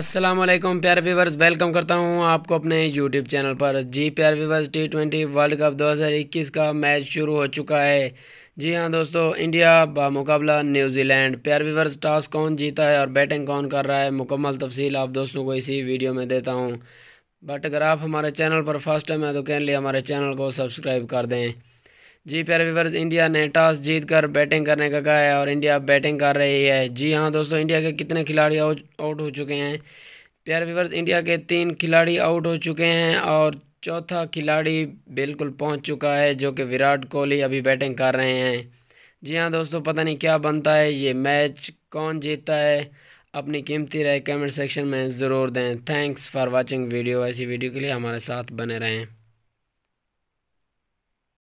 असलम प्यार viewers welcome करता हूँ आपको अपने यूट्यूब चैनल पर जी प्यार viewers T twenty World Cup 2021 का मैच शुरू हो चुका है जी हाँ दोस्तों इंडिया बामुकाबला न्यूजीलैंड प्यार व्यूवर्स टॉस कौन जीता है और बैटिंग कौन कर रहा है मुकम्मल तफसील आप दोस्तों को इसी वीडियो में देता हूँ बट अगर आप हमारे चैनल पर फर्स्ट टाइम है तो कैनली हमारे चैनल को सब्सक्राइब कर दें जी प्यारे व्यूवर्स इंडिया ने टॉस जीतकर बैटिंग करने का कहा है और इंडिया बैटिंग कर रही है जी हाँ दोस्तों इंडिया के कितने खिलाड़ी आउट हो चुके हैं प्यारे व्यूवर्स इंडिया के तीन खिलाड़ी आउट हो चुके हैं और चौथा खिलाड़ी बिल्कुल पहुंच चुका है जो कि विराट कोहली अभी बैटिंग कर रहे हैं जी हाँ दोस्तों पता नहीं क्या बनता है ये मैच कौन जीतता है अपनी कीमती राय कमेंट सेक्शन में ज़रूर दें थैंक्स फॉर वॉचिंग वीडियो ऐसी वीडियो के लिए हमारे साथ बने रहें